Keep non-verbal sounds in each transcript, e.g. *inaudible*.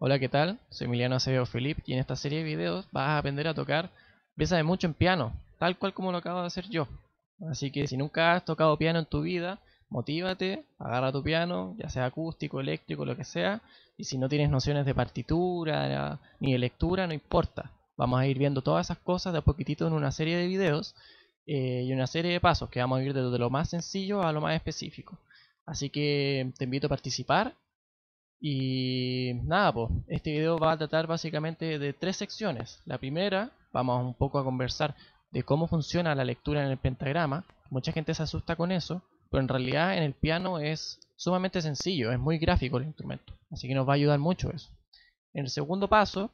Hola, ¿qué tal? Soy Emiliano Acevedo Felipe y en esta serie de videos vas a aprender a tocar piezas de mucho en piano, tal cual como lo acabo de hacer yo. Así que si nunca has tocado piano en tu vida, motívate, agarra tu piano, ya sea acústico, eléctrico, lo que sea, y si no tienes nociones de partitura ni de lectura, no importa. Vamos a ir viendo todas esas cosas de a poquitito en una serie de videos eh, y una serie de pasos que vamos a ir desde lo más sencillo a lo más específico. Así que te invito a participar y nada, pues, este video va a tratar básicamente de tres secciones. La primera, vamos un poco a conversar de cómo funciona la lectura en el pentagrama. Mucha gente se asusta con eso, pero en realidad en el piano es sumamente sencillo, es muy gráfico el instrumento, así que nos va a ayudar mucho eso. En el segundo paso,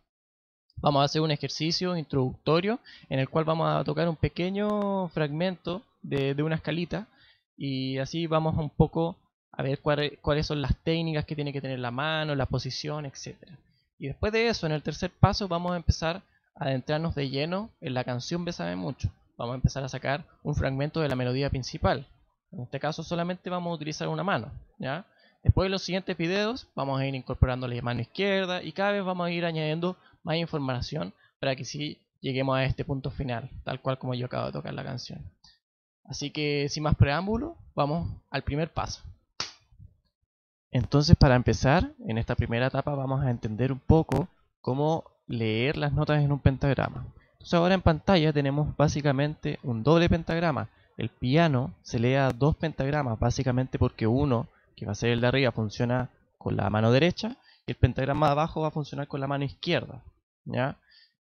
vamos a hacer un ejercicio introductorio en el cual vamos a tocar un pequeño fragmento de, de una escalita y así vamos un poco a ver cuáles son las técnicas que tiene que tener la mano, la posición, etc. Y después de eso, en el tercer paso, vamos a empezar a adentrarnos de lleno en la canción Besame Mucho. Vamos a empezar a sacar un fragmento de la melodía principal. En este caso solamente vamos a utilizar una mano, ¿ya? Después de los siguientes videos vamos a ir incorporando la mano izquierda y cada vez vamos a ir añadiendo más información para que sí lleguemos a este punto final, tal cual como yo acabo de tocar la canción. Así que sin más preámbulo, vamos al primer paso. Entonces, para empezar, en esta primera etapa vamos a entender un poco cómo leer las notas en un pentagrama. Entonces ahora en pantalla tenemos básicamente un doble pentagrama. El piano se lee a dos pentagramas, básicamente porque uno, que va a ser el de arriba, funciona con la mano derecha, y el pentagrama de abajo va a funcionar con la mano izquierda. ¿ya?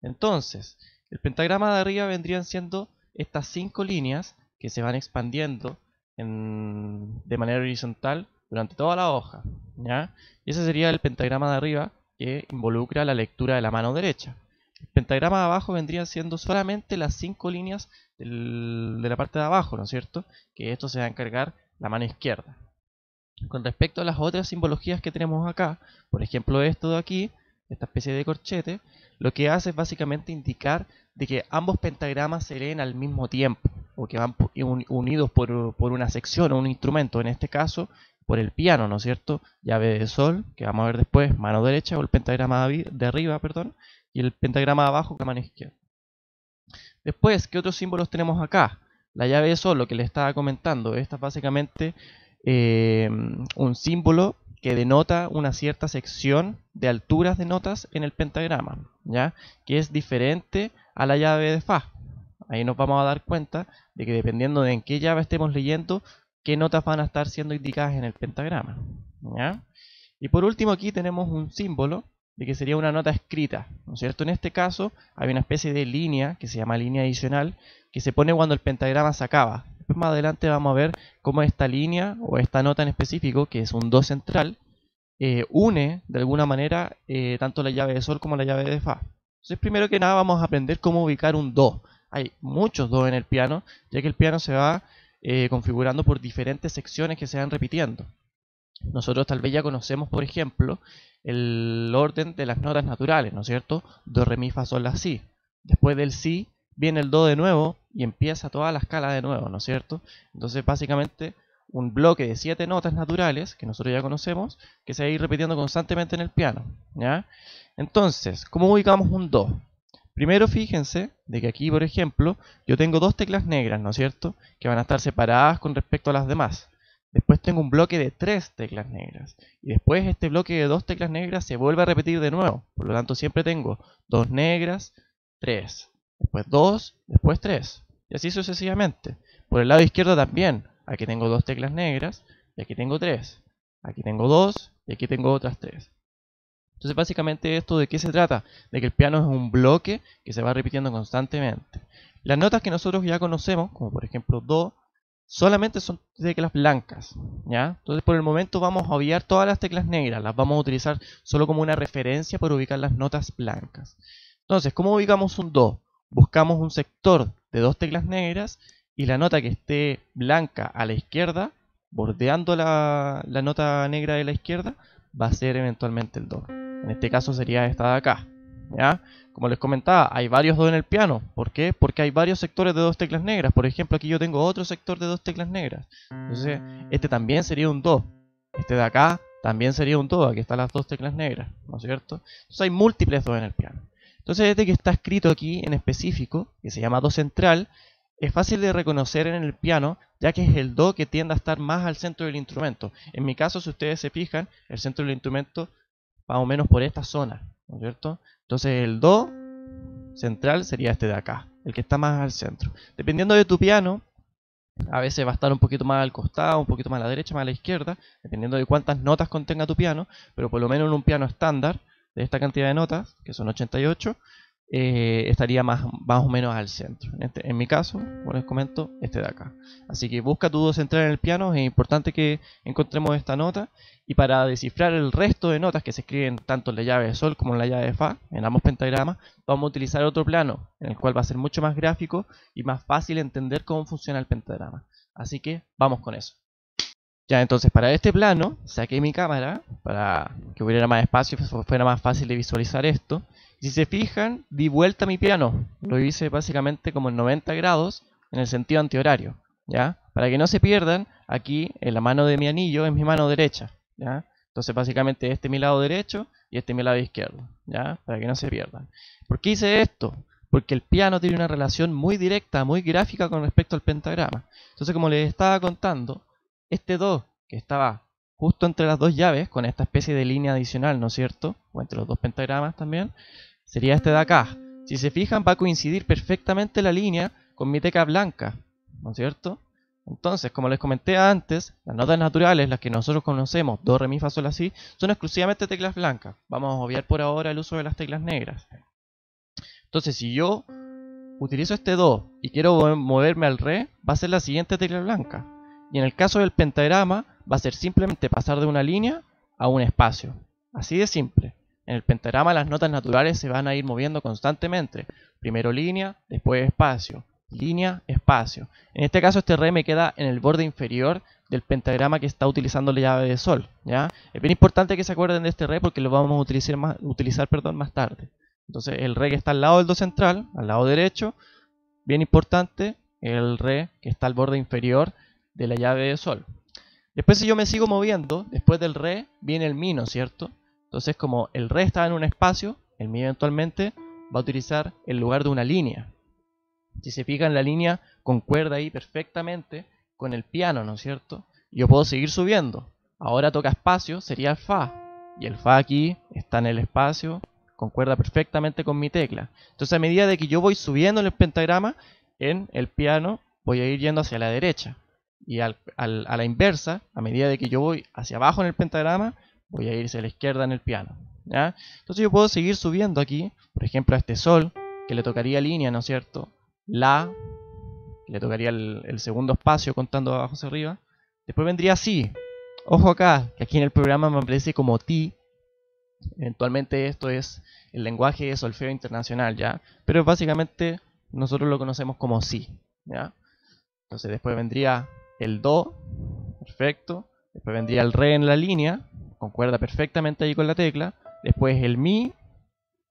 Entonces, el pentagrama de arriba vendrían siendo estas cinco líneas que se van expandiendo de manera horizontal durante toda la hoja. ese sería el pentagrama de arriba que involucra la lectura de la mano derecha. El pentagrama de abajo vendrían siendo solamente las cinco líneas de la parte de abajo, ¿no es cierto? Que esto se va a encargar la mano izquierda. Con respecto a las otras simbologías que tenemos acá, por ejemplo esto de aquí, esta especie de corchete, lo que hace es básicamente indicar de que ambos pentagramas se leen al mismo tiempo, o que van unidos por, por una sección o un instrumento, en este caso por el piano, ¿no es cierto? Llave de sol, que vamos a ver después, mano derecha o el pentagrama de arriba, perdón, y el pentagrama de abajo que la mano izquierda. Después, ¿qué otros símbolos tenemos acá? La llave de sol, lo que les estaba comentando, esta es básicamente eh, un símbolo que denota una cierta sección de alturas de notas en el pentagrama, ¿ya? Que es diferente a la llave de fa. Ahí nos vamos a dar cuenta de que dependiendo de en qué llave estemos leyendo, qué notas van a estar siendo indicadas en el pentagrama. Y por último aquí tenemos un símbolo de que sería una nota escrita, ¿no cierto? En este caso hay una especie de línea que se llama línea adicional que se pone cuando el pentagrama se acaba. más adelante vamos a ver cómo esta línea o esta nota en específico, que es un do central, eh, une de alguna manera eh, tanto la llave de sol como la llave de fa. Entonces primero que nada vamos a aprender cómo ubicar un do. Hay muchos do en el piano, ya que el piano se va eh, configurando por diferentes secciones que se van repitiendo. Nosotros tal vez ya conocemos, por ejemplo, el orden de las notas naturales, ¿no es cierto? Do, re, mi, fa, sol, la, si. Después del si viene el do de nuevo y empieza toda la escala de nuevo, ¿no es cierto? Entonces, básicamente, un bloque de siete notas naturales, que nosotros ya conocemos, que se va a ir repitiendo constantemente en el piano, ¿ya? Entonces, ¿cómo ubicamos un do? Primero fíjense de que aquí, por ejemplo, yo tengo dos teclas negras, ¿no es cierto? Que van a estar separadas con respecto a las demás. Después tengo un bloque de tres teclas negras. Y después este bloque de dos teclas negras se vuelve a repetir de nuevo. Por lo tanto, siempre tengo dos negras, tres. Después dos, después tres. Y así sucesivamente. Por el lado izquierdo también. Aquí tengo dos teclas negras y aquí tengo tres. Aquí tengo dos y aquí tengo otras tres. Entonces, básicamente, ¿esto de qué se trata? De que el piano es un bloque que se va repitiendo constantemente. Las notas que nosotros ya conocemos, como por ejemplo Do, solamente son teclas blancas, ¿ya? Entonces, por el momento vamos a obviar todas las teclas negras, las vamos a utilizar solo como una referencia para ubicar las notas blancas. Entonces, ¿cómo ubicamos un Do? Buscamos un sector de dos teclas negras y la nota que esté blanca a la izquierda, bordeando la, la nota negra de la izquierda, va a ser eventualmente el Do. En este caso sería esta de acá. ¿ya? Como les comentaba, hay varios dos en el piano. ¿Por qué? Porque hay varios sectores de dos teclas negras. Por ejemplo, aquí yo tengo otro sector de dos teclas negras. Entonces, este también sería un do. Este de acá también sería un do. Aquí están las dos teclas negras, ¿no es cierto? Entonces hay múltiples dos en el piano. Entonces este que está escrito aquí en específico, que se llama do central, es fácil de reconocer en el piano, ya que es el do que tiende a estar más al centro del instrumento. En mi caso, si ustedes se fijan, el centro del instrumento más o menos por esta zona, ¿no es cierto? Entonces el do central sería este de acá, el que está más al centro. Dependiendo de tu piano, a veces va a estar un poquito más al costado, un poquito más a la derecha, más a la izquierda, dependiendo de cuántas notas contenga tu piano, pero por lo menos en un piano estándar, de esta cantidad de notas, que son 88, eh, estaría más, más, o menos al centro. Este, en, mi caso, como les comento, este de acá. Así que busca tu dos central en el piano, es importante que encontremos esta nota. Y para descifrar el resto de notas que se escriben tanto en la llave de sol como en la llave de fa, en ambos pentagramas, vamos a utilizar otro plano, en el cual va a ser mucho más gráfico y más fácil entender cómo funciona el pentagrama. Así que vamos con eso. Ya, entonces para este plano saqué mi cámara para que hubiera más espacio y fuera más fácil de visualizar esto. Si se fijan, di vuelta a mi piano. Lo hice básicamente como en 90 grados en el sentido antihorario. ¿ya? Para que no se pierdan, aquí en la mano de mi anillo es mi mano derecha. ¿ya? Entonces básicamente este es mi lado derecho y este es mi lado izquierdo. ¿ya? Para que no se pierdan. ¿Por qué hice esto? Porque el piano tiene una relación muy directa, muy gráfica con respecto al pentagrama. Entonces como les estaba contando, este 2 que estaba justo entre las dos llaves, con esta especie de línea adicional, ¿no es cierto? O entre los dos pentagramas también, sería este de acá. Si se fijan, va a coincidir perfectamente la línea con mi tecla blanca, ¿no es cierto? Entonces, como les comenté antes, las notas naturales, las que nosotros conocemos, do, re, mi, fa, sol, la, si, son exclusivamente teclas blancas. Vamos a obviar por ahora el uso de las teclas negras. Entonces, si yo utilizo este do y quiero moverme al re, va a ser la siguiente tecla blanca. Y en el caso del pentagrama, va a ser simplemente pasar de una línea a un espacio. Así de simple. En el pentagrama las notas naturales se van a ir moviendo constantemente. Primero línea, después espacio, línea, espacio. En este caso este re me queda en el borde inferior del pentagrama que está utilizando la llave de sol. ¿ya? Es bien importante que se acuerden de este re porque lo vamos a utilizar más, utilizar, perdón, más tarde. Entonces el re que está al lado del do central, al lado derecho, bien importante, el re que está al borde inferior de la llave de sol. Después si yo me sigo moviendo, después del re viene el mi, cierto? Entonces, como el re está en un espacio, el mío eventualmente va a utilizar el lugar de una línea. Si se fijan, la línea concuerda ahí perfectamente con el piano, ¿no es cierto? Yo puedo seguir subiendo. Ahora toca espacio, sería el fa. Y el fa aquí está en el espacio, concuerda perfectamente con mi tecla. Entonces, a medida de que yo voy subiendo en el pentagrama, en el piano voy a ir yendo hacia la derecha. Y a la inversa, a medida de que yo voy hacia abajo en el pentagrama, voy a irse a la izquierda en el piano. Entonces yo puedo seguir subiendo aquí, por ejemplo a este sol, que le tocaría línea, ¿no es cierto? La, le tocaría el, segundo espacio contando abajo hacia arriba. Después vendría si, Ojo acá, que aquí en el programa me aparece como ti. Eventualmente esto es el lenguaje de solfeo internacional, ¿ya? Pero básicamente nosotros lo conocemos como si, Entonces después vendría el do, perfecto. Después vendría el re en la línea, concuerda perfectamente ahí con la tecla. Después el mi,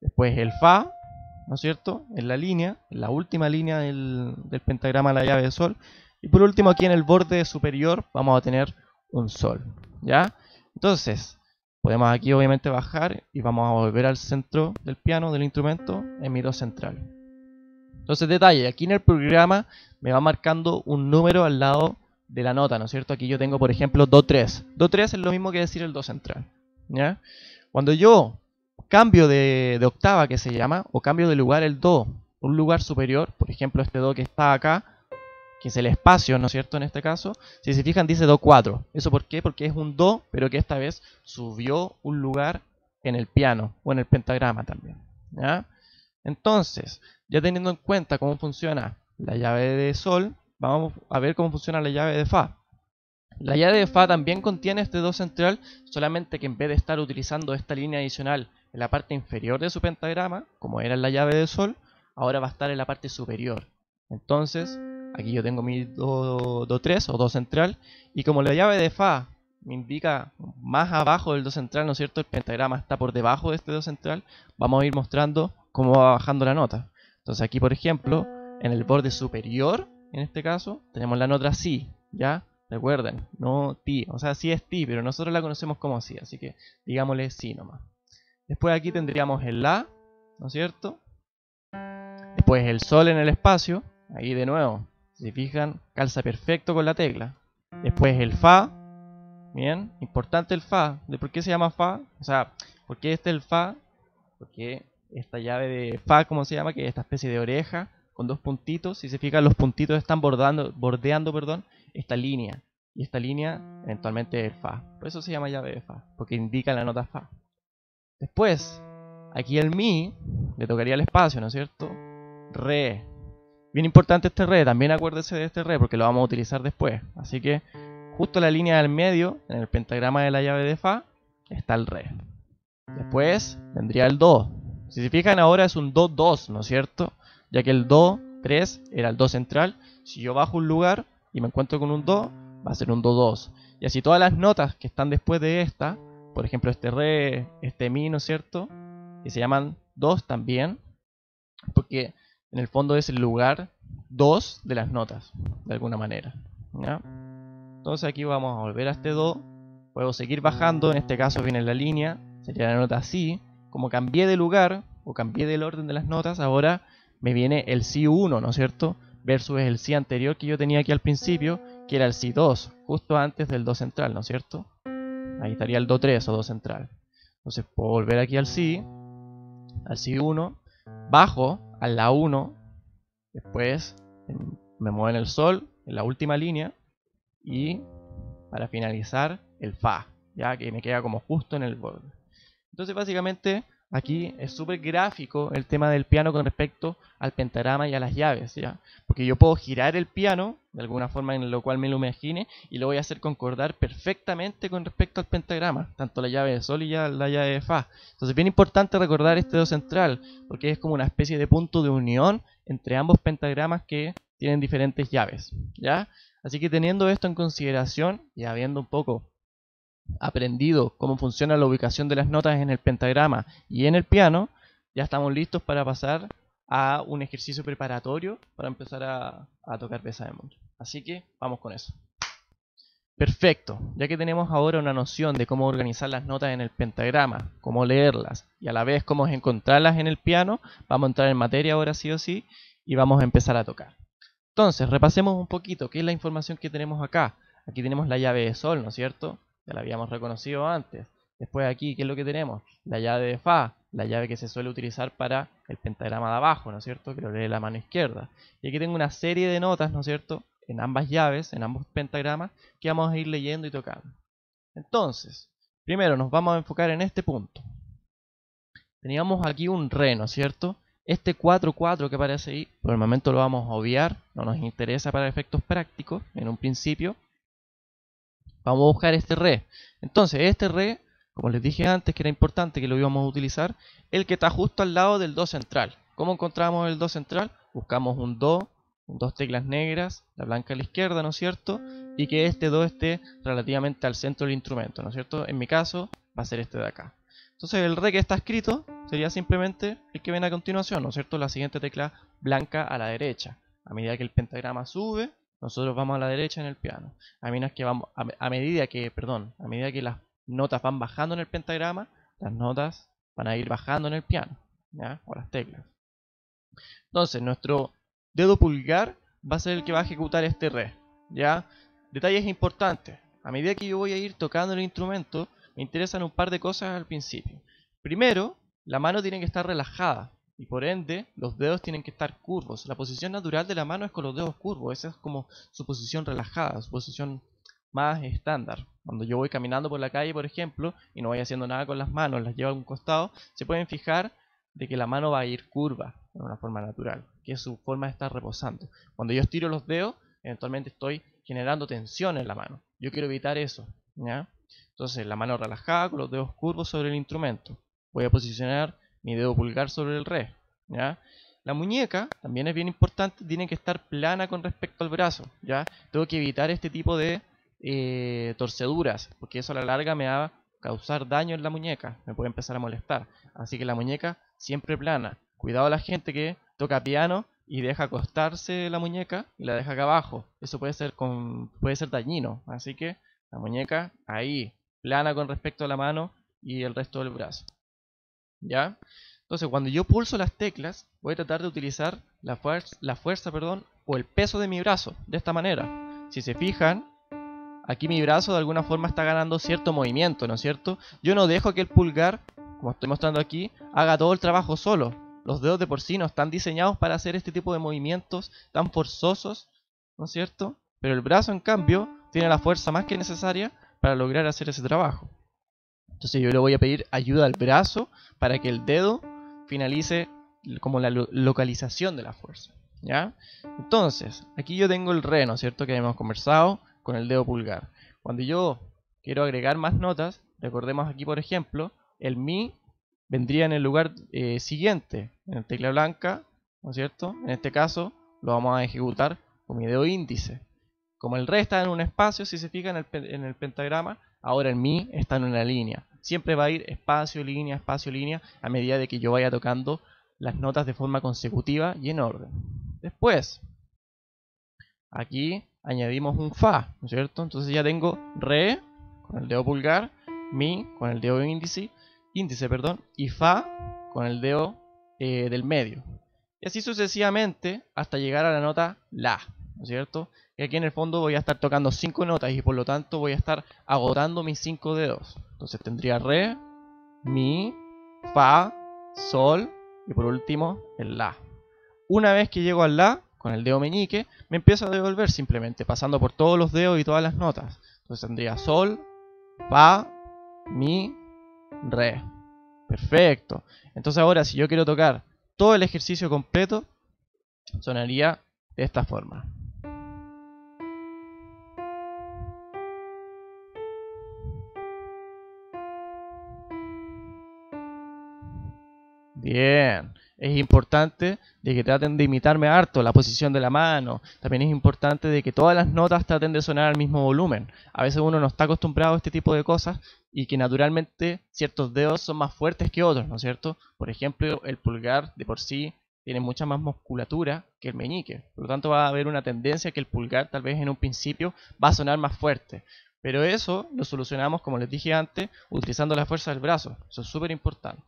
después el fa, ¿no es cierto? En la línea, en la última línea del, pentagrama pentagrama la llave de sol. Y por último aquí en el borde superior vamos a tener un sol, ¿ya? Entonces, podemos aquí obviamente bajar y vamos a volver al centro del piano, del instrumento, en mi do central. Entonces detalle, aquí en el programa me va marcando un número al lado de la nota, ¿no es cierto? Aquí yo tengo, por ejemplo, do3. Do3 es lo mismo que decir el do central. Cuando yo cambio de, octava, que se llama, o cambio de lugar el do, un lugar superior, por ejemplo, este do que está acá, que es el espacio, ¿no es cierto? En este caso, si se fijan, dice do4. ¿Eso por qué? Porque es un do, pero que esta vez subió un lugar en el piano, o en el pentagrama también. Entonces, ya teniendo en cuenta cómo funciona la llave de sol, vamos a ver cómo funciona la llave de FA. La llave de FA también contiene este 2 central, solamente que en vez de estar utilizando esta línea adicional en la parte inferior de su pentagrama, como era en la llave de Sol, ahora va a estar en la parte superior. Entonces, aquí yo tengo mi do 3 o 2 central, y como la llave de Fa me indica más abajo del 2 central, ¿no es cierto? El pentagrama está por debajo de este Do central, vamos a ir mostrando cómo va bajando la nota. Entonces aquí, por ejemplo, en el borde superior en este caso, tenemos la nota si, ¿ya? Recuerden, no ti, o sea, sí es ti, pero nosotros la conocemos como si, así que digámosle si nomás. Después aquí tendríamos el la, ¿no es cierto? Después el sol en el espacio, ahí de nuevo, si se fijan, calza perfecto con la tecla. Después el fa, bien, importante el fa, ¿de por qué se llama fa? O sea, ¿por qué este el fa? Porque esta llave de fa, como se llama? Que es esta especie de oreja con dos puntitos. Si se fijan, los puntitos están bordeando perdón, esta línea. Y esta línea eventualmente es Fa. Por eso se llama llave de Fa, porque indica la nota Fa. Después, aquí el Mi le tocaría el espacio, ¿no es cierto? Re. Bien importante este Re, también acuérdese de este Re, porque lo vamos a utilizar después. Así que justo la línea del medio, en el pentagrama de la llave de Fa, está el Re. Después vendría el Do. Si se fijan ahora es un Do-2, ¿no es cierto? ya que el do 3 era el do central. Si yo bajo un lugar y me encuentro con un do, va a ser un do 2. Y así todas las notas que están después de esta, por ejemplo este re, este mi, ¿no es cierto? Que se llaman dos también, porque en el fondo es el lugar 2 de las notas, de alguna manera. Entonces aquí vamos a volver a este do, puedo seguir bajando, en este caso viene la línea, sería la nota así como cambié de lugar o cambié del orden de las notas, ahora me viene el SI1, ¿no es cierto? Versus el SI anterior que yo tenía aquí al principio, que era el SI2, justo antes del Do central, ¿no es cierto? Ahí estaría el Do3 o Do central. Entonces puedo volver aquí al SI, al SI1, bajo a La 1, después me muevo en el Sol, en la última línea, y para finalizar el Fa, ya que me queda como justo en el borde. Entonces básicamente Aquí mm. es súper gráfico el tema del piano con respecto al pentagrama y a las llaves, ¿ya? Porque yo puedo girar el piano, de alguna forma en lo cual me lo imagine, y lo voy a hacer concordar perfectamente con respecto al pentagrama, tanto la llave de sol y la llave de fa. Entonces es bien importante recordar este do central, porque es como una especie de punto de unión entre ambos pentagramas que tienen diferentes llaves, ¿ya? Así que teniendo esto en consideración y habiendo un poco aprendido cómo funciona la ubicación de las notas en el pentagrama y en el piano, ya estamos listos para pasar a un ejercicio preparatorio para empezar a, a tocar Beethoven Así que vamos con eso. Perfecto, ya que tenemos ahora una noción de cómo organizar las notas en el pentagrama, cómo leerlas y a la vez cómo encontrarlas en el piano, vamos a entrar en materia ahora sí o sí y vamos a empezar a tocar. Entonces, repasemos un poquito qué es la información que tenemos acá. Aquí tenemos la llave de sol, ¿no es cierto? ya la habíamos reconocido antes. Después aquí, ¿qué es lo que tenemos? La llave de Fa, la llave que se suele utilizar para el pentagrama de abajo, ¿no es cierto? Que lo lee la mano izquierda. Y aquí tengo una serie de notas, ¿no es cierto? En ambas llaves, en ambos pentagramas, que vamos a ir leyendo y tocando. Entonces, primero nos vamos a enfocar en este punto. Teníamos aquí un re, ¿no es cierto? Este 4-4 que aparece ahí, por el momento lo vamos a obviar, no nos interesa para efectos prácticos en un principio vamos a buscar este re. Entonces, este re, como les dije antes que era importante que lo íbamos a utilizar, el que está justo al lado del do central. ¿Cómo encontramos el do central? Buscamos un do, dos teclas negras, la blanca a la izquierda, ¿no es cierto? Y que este do esté relativamente al centro del instrumento, ¿no es cierto? En mi caso, va a ser este de acá. Entonces el re que está escrito sería simplemente el que viene a continuación, ¿no es cierto? La siguiente tecla blanca a la derecha. A medida que el pentagrama sube, nosotros vamos a la derecha en el piano. A, menos que vamos, a, medida que, perdón, a medida que las notas van bajando en el pentagrama, las notas van a ir bajando en el piano, ¿ya? O las teclas. Entonces, nuestro dedo pulgar va a ser el que va a ejecutar este re, ¿ya? Detalles importantes. A medida que yo voy a ir tocando el instrumento, me interesan un par de cosas al principio. Primero, la mano tiene que estar relajada y por ende los dedos tienen que estar curvos. La posición natural de la mano es con los dedos curvos, esa es como su posición relajada, su posición más estándar. Cuando yo voy caminando por la calle, por ejemplo, y no voy haciendo nada con las manos, las llevo a un costado, se pueden fijar de que la mano va a ir curva en una forma natural, que es su forma de estar reposando. Cuando yo estiro los dedos, eventualmente estoy generando tensión en la mano. Yo quiero evitar eso. Entonces, la mano relajada con los dedos curvos sobre el instrumento. Voy a posicionar Debo dedo pulgar sobre el re. ¿ya? La muñeca también es bien importante, tiene que estar plana con respecto al brazo. ¿ya? Tengo que evitar este tipo de eh, torceduras, porque eso a la larga me va a causar daño en la muñeca, me puede empezar a molestar. Así que la muñeca siempre plana. Cuidado a la gente que toca piano y deja acostarse la muñeca y la deja acá abajo. Eso puede ser, con, puede ser dañino. Así que la muñeca ahí, plana con respecto a la mano y el resto del brazo. ¿ya? Entonces, cuando yo pulso las teclas, voy a tratar de utilizar la, la fuerza perdón, o el peso de mi brazo, de esta manera. Si se fijan, aquí mi brazo de alguna forma está ganando cierto movimiento, ¿no es cierto? Yo no dejo que el pulgar, como estoy mostrando aquí, haga todo el trabajo solo. Los dedos de por sí no están diseñados para hacer este tipo de movimientos tan forzosos, ¿no es cierto? Pero el brazo, en cambio, tiene la fuerza más que necesaria para lograr hacer ese trabajo. Entonces yo le voy a pedir ayuda al brazo para que el dedo finalice como la localización de la fuerza. ¿ya? Entonces, aquí yo tengo el re, ¿no es cierto? Que hemos conversado con el dedo pulgar. Cuando yo quiero agregar más notas, recordemos aquí por ejemplo, el mi vendría en el lugar eh, siguiente, en el tecla blanca, ¿no es cierto? En este caso lo vamos a ejecutar con mi dedo índice. Como el re está en un espacio, si se fijan en el, en el pentagrama, ahora el mi está en una línea siempre va a ir espacio, línea, espacio, línea, a medida de que yo vaya tocando las notas de forma consecutiva y en orden. Después, aquí añadimos un Fa, ¿no es cierto? Entonces ya tengo Re con el dedo pulgar, Mi con el dedo índice, índice perdón, y Fa con el dedo eh, del medio. Y así sucesivamente hasta llegar a la nota La cierto? Y aquí en el fondo voy a estar tocando 5 notas y por lo tanto voy a estar agotando mis 5 dedos. Entonces tendría re, mi, fa, sol y por último el la. Una vez que llego al la, con el dedo meñique, me empiezo a devolver simplemente pasando por todos los dedos y todas las notas. Entonces tendría sol, fa, mi, re. Perfecto. Entonces ahora si yo quiero tocar todo el ejercicio completo, sonaría de esta forma. Bien. Es importante de que traten de imitarme harto la posición de la mano. También es importante de que todas las notas traten de sonar al mismo volumen. A veces uno no está acostumbrado a este tipo de cosas y que naturalmente ciertos dedos son más fuertes que otros, ¿no es cierto? Por ejemplo, el pulgar de por sí tiene mucha más musculatura que el meñique. Por lo tanto, va a haber una tendencia que el pulgar tal vez en un principio va a sonar más fuerte. Pero eso lo solucionamos, como les dije antes, utilizando la fuerza del brazo. Eso es súper importante.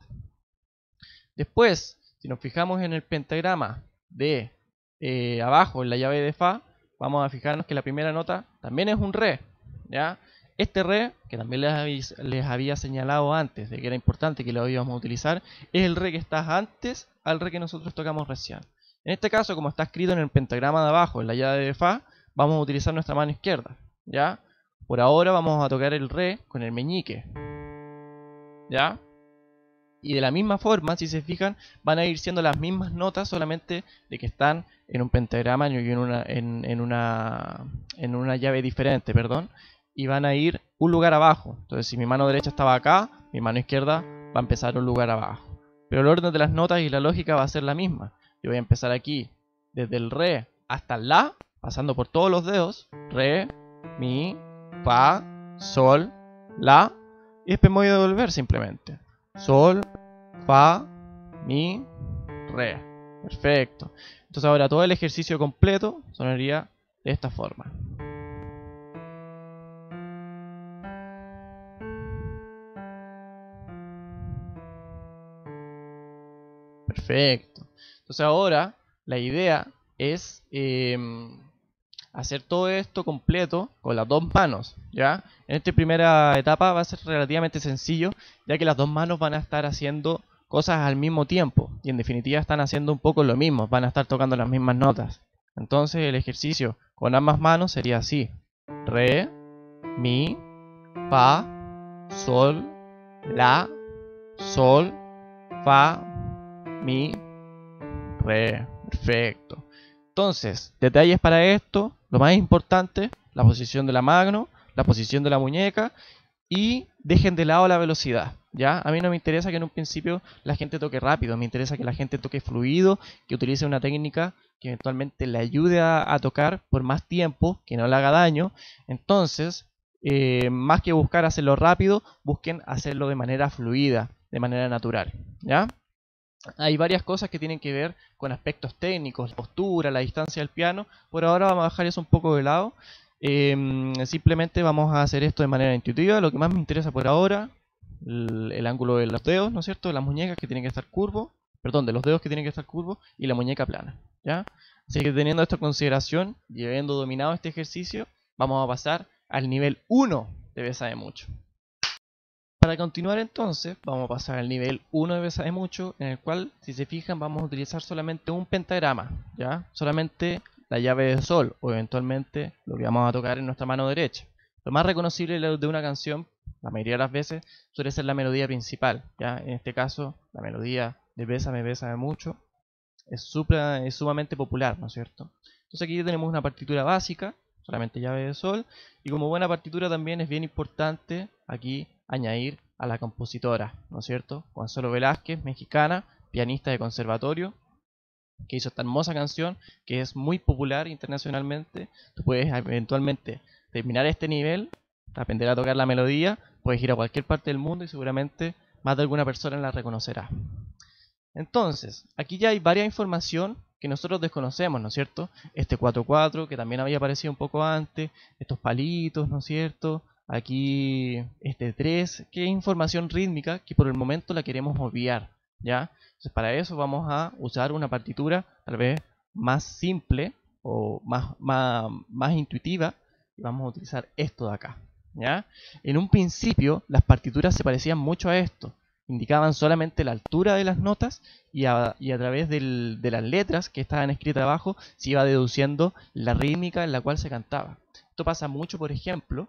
Después, si nos fijamos en el pentagrama de eh, abajo, en la llave de Fa, vamos a fijarnos que la primera nota también es un Re. ¿ya? Este Re, que también les, había señalado antes de que era importante que lo íbamos a utilizar, es el Re que está antes al Re que nosotros tocamos recién. En este caso, como está escrito en el pentagrama de abajo, en la llave de Fa, vamos a utilizar nuestra mano izquierda. ¿ya? Por ahora vamos a tocar el Re con el meñique. ¿Ya? Y de la misma forma, si se fijan, van a ir siendo las mismas notas, solamente de que están en un pentagrama y en una, en, una, en una llave diferente, perdón. Y van a ir un lugar abajo. Entonces, si mi mano derecha estaba acá, mi mano izquierda va a empezar un lugar abajo. Pero el orden de las notas y la lógica va a ser la misma. Yo voy a empezar aquí, desde el re hasta el la, pasando por todos los dedos. Re, mi, fa, sol, la. Y después me voy a devolver simplemente. Sol, Fa, Mi, Re. Perfecto. Entonces ahora todo el ejercicio completo sonaría de esta forma. Perfecto. Entonces ahora la idea es em, hacer todo esto completo con las dos manos, ¿ya? En esta primera etapa va a ser relativamente sencillo, ya que las dos manos van a estar haciendo cosas al mismo tiempo, y en definitiva están haciendo un poco lo mismo, van a estar tocando las mismas notas. Entonces el ejercicio con ambas manos sería así, re, mi, fa, sol, la, sol, fa, mi, re, perfecto. Entonces, detalles para esto, lo más importante, la posición de la magno, la posición de la muñeca y dejen de lado la velocidad. ¿ya? A mí no me interesa que en un principio la gente toque rápido, me interesa que la gente toque fluido, que utilice una técnica que eventualmente le ayude a, tocar por más tiempo, que no le haga daño. Entonces, eh, más que buscar hacerlo rápido, busquen hacerlo de manera fluida, de manera natural. ¿ya? hay varias cosas que tienen que ver con aspectos técnicos, la postura, la distancia al piano. Por ahora vamos a dejar eso un poco de lado. Em, simplemente vamos a hacer esto de manera intuitiva. Lo que más me interesa por ahora, el, ángulo de los dedos, ¿no es cierto? De las muñecas que tienen que estar curvo, perdón, de los dedos que tienen que estar curvos y la muñeca plana, ¿ya? Así que teniendo esta consideración y habiendo dominado este ejercicio, vamos a pasar al nivel 1 de Besa de Mucho. Para continuar entonces, vamos a pasar al nivel 1 de de Mucho, en el cual, si se fijan, vamos a utilizar solamente un pentagrama, ¿ya? Solamente la llave de sol, o eventualmente lo que vamos a tocar en nuestra mano derecha. Lo más reconocible de una canción, la mayoría de las veces, suele ser la melodía principal, ¿ya? En este caso, la melodía de Besa de Mucho, es, supra, es sumamente popular, ¿no es cierto? Entonces aquí tenemos una partitura básica, solamente llave de sol, y como buena partitura también es bien importante aquí añadir a la compositora, ¿no es cierto? Solo Velázquez, mexicana, pianista de conservatorio, que hizo esta hermosa canción, que es muy popular internacionalmente. Tú puedes eventualmente terminar este nivel, aprender a tocar la melodía, puedes ir a cualquier parte del mundo y seguramente más de alguna persona la reconocerá. Entonces, aquí ya hay varias información que nosotros desconocemos, ¿no es cierto? Este 4-4, que también había aparecido un poco antes, estos palitos, ¿no es cierto? aquí este 3, que información rítmica que por el momento la queremos obviar, ¿ya? para eso vamos a usar una partitura tal vez más simple o más, intuitiva y vamos a utilizar esto de acá, ¿ya? En un principio las partituras se parecían mucho a esto, indicaban solamente la altura de las notas y a, través de las letras que estaban escritas abajo se iba deduciendo la rítmica en la cual se cantaba. Esto pasa mucho, por ejemplo,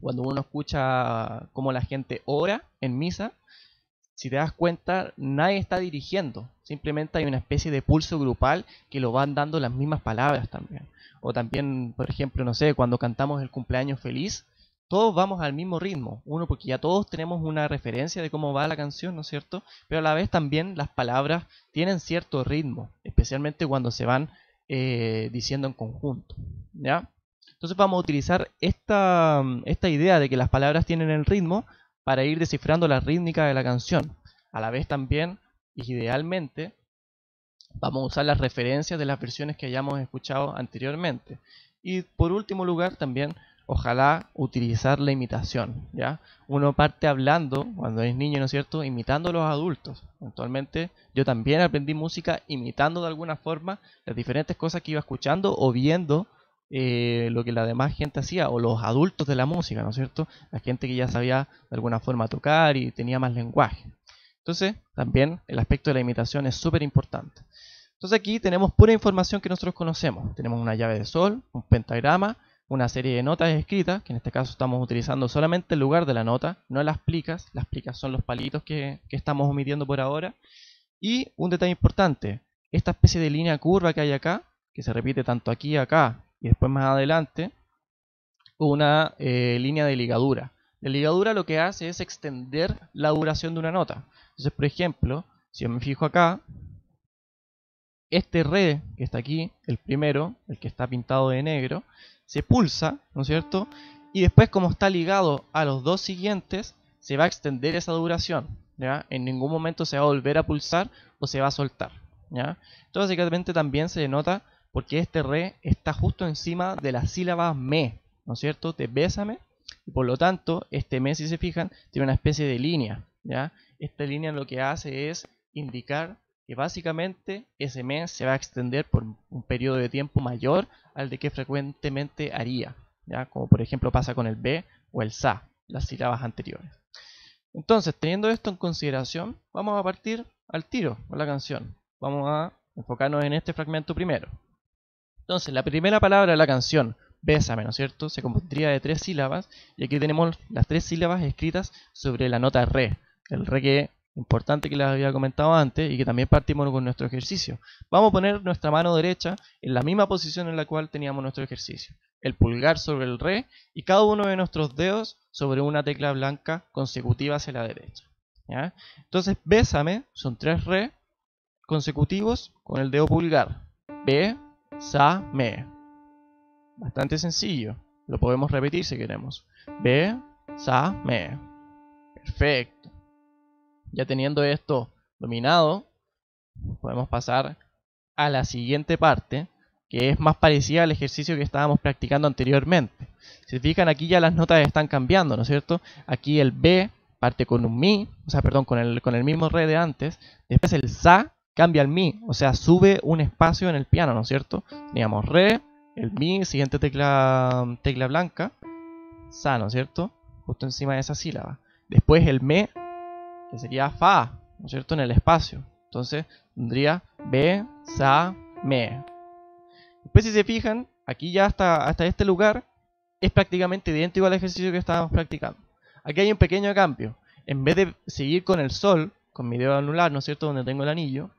cuando uno escucha cómo la gente ora en misa, si te das cuenta, nadie está dirigiendo, simplemente hay una especie de pulso grupal que lo van dando las mismas palabras también. O también, por ejemplo, no sé, cuando cantamos el cumpleaños feliz, todos vamos al mismo ritmo, uno porque ya todos tenemos una referencia de cómo va la canción, ¿no es cierto? Pero a la vez también las palabras tienen cierto ritmo, especialmente cuando se van eh, diciendo en conjunto, ¿ya? Entonces vamos a utilizar este esta, idea de que las palabras tienen el ritmo para ir descifrando la rítmica de la canción. A la vez también, idealmente, vamos a usar las referencias de las versiones que hayamos escuchado anteriormente. Y por último lugar, también, ojalá utilizar la imitación. ¿ya? Uno parte hablando, cuando es niño, ¿no es cierto?, imitando a los adultos. Actualmente yo también aprendí música imitando de alguna forma las diferentes cosas que iba escuchando o viendo eh, lo que la demás gente hacía, o los adultos de la música, ¿no es cierto? La gente que ya sabía de alguna forma tocar y tenía más lenguaje. Entonces, también el aspecto de la imitación es súper importante. Entonces aquí tenemos pura información que nosotros conocemos. Tenemos una llave de sol, un pentagrama, una serie de notas escritas, que en este caso estamos utilizando solamente el lugar de la nota, no las plicas. Las plicas son los palitos que, que estamos omitiendo por ahora. Y un detalle importante, esta especie de línea curva que hay acá, que se repite tanto aquí y acá, y después más adelante una eh, línea de ligadura. La ligadura lo que hace es extender la duración de una nota. Entonces, por ejemplo, si yo me fijo acá, este re que está aquí, el primero, el que está pintado de negro, se pulsa, ¿no es cierto? Y después, como está ligado a los dos siguientes, se va a extender esa duración. ¿ya? En ningún momento se va a volver a pulsar o se va a soltar. ¿ya? Entonces, básicamente también se denota porque este re está justo encima de la sílaba me, ¿no es cierto? De bésame. Y por lo tanto, este me, si se fijan, tiene una especie de línea, ¿ya? Esta línea lo que hace es indicar que básicamente ese me se va a extender por un periodo de tiempo mayor al de que frecuentemente haría, ¿ya? como por ejemplo pasa con el B o el SA, las sílabas anteriores. Entonces, teniendo esto en consideración, vamos a partir al tiro con la canción. Vamos a enfocarnos en este fragmento primero. Entonces, la primera palabra de la canción, Bésame, ¿no es cierto? Se compondría de tres sílabas y aquí tenemos las tres sílabas escritas sobre la nota re. El re que importante que les había comentado antes y que también partimos con nuestro ejercicio. Vamos a poner nuestra mano derecha en la misma posición en la cual teníamos nuestro ejercicio. El pulgar sobre el re y cada uno de nuestros dedos sobre una tecla blanca consecutiva hacia la derecha. Entonces, bésame son tres re consecutivos con el dedo pulgar. B, sa, me. Bastante sencillo. Lo podemos repetir si queremos. B, sa, me. Perfecto. Ya teniendo esto dominado, podemos pasar a la siguiente parte, que es más parecida al ejercicio que estábamos practicando anteriormente. Si fijan aquí ya las notas están cambiando, ¿no es cierto? Aquí el B parte con un mi, o sea, perdón, con el, con el mismo re de antes. Después el sa cambia el mi, o sea, sube un espacio en el piano, ¿no es cierto? Digamos re, el mi, siguiente tecla, tecla blanca, sa, ¿no es cierto? Justo encima de esa sílaba. Después el me, que sería fa, ¿no es cierto? En el espacio. Entonces tendría be, sa, me. Después si se fijan, aquí ya hasta, hasta este lugar es prácticamente idéntico al ejercicio que estábamos practicando. Aquí hay un pequeño cambio. En vez de seguir con el sol, con mi dedo anular, ¿no es cierto?, donde tengo el anillo,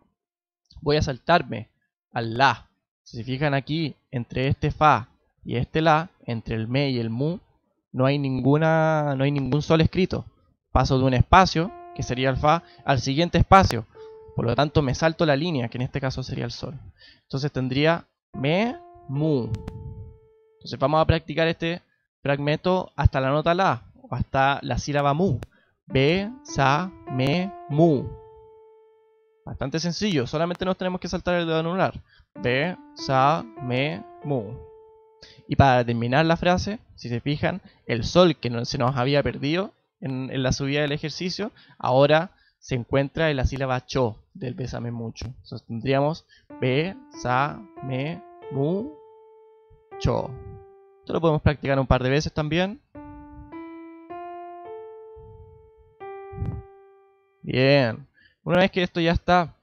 voy a saltarme al la. Si se fijan aquí, entre este fa y este la, entre el me y el mu, no hay, ninguna, no hay ningún sol escrito. Paso de un espacio, que sería el fa, al siguiente espacio. Por lo tanto, me salto la línea, que en este caso sería el sol. Entonces tendría me, mu. Entonces vamos a practicar este fragmento hasta la nota la, o hasta la sílaba mu. Be, sa, me, mu. Bastante sencillo, solamente nos tenemos que saltar el dedo anular. b sa, me, mu. Y para terminar la frase, si se fijan, el sol que se nos había perdido en, la subida del ejercicio, ahora se encuentra en la sílaba cho del besame mucho. Entonces tendríamos be, sa, me, mu, cho. Esto lo podemos practicar un par de veces también. Bien. Una vez que esto ya está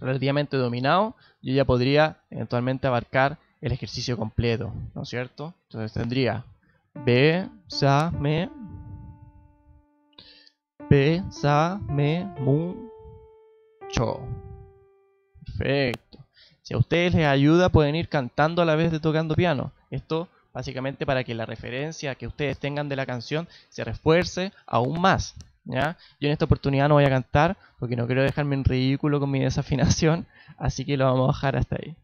relativamente dominado, yo ya podría eventualmente abarcar el ejercicio completo, ¿no es cierto? Entonces tendría Me, Mu, Cho. Perfecto. Si a ustedes les ayuda, pueden ir cantando a la vez de tocando piano. Esto básicamente para que la referencia que ustedes tengan de la canción se refuerce aún más. Yo en esta oportunidad no voy a cantar porque no quiero dejarme en ridículo con mi desafinación, *laughs* así que lo vamos a bajar hasta ahí.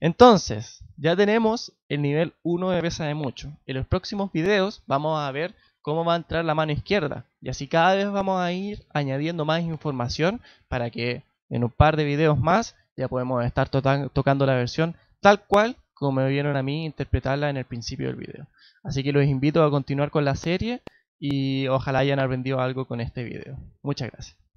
Entonces, ya tenemos el nivel 1 de pesa de mucho. En los próximos videos vamos a ver cómo va a entrar la mano izquierda y así cada vez vamos a ir añadiendo más información para que en un par de videos más ya podemos estar tocando la versión tal cual como me vieron a mí interpretarla en el principio del video. Así que los invito a continuar con la serie y ojalá hayan aprendido algo con este video. Muchas gracias.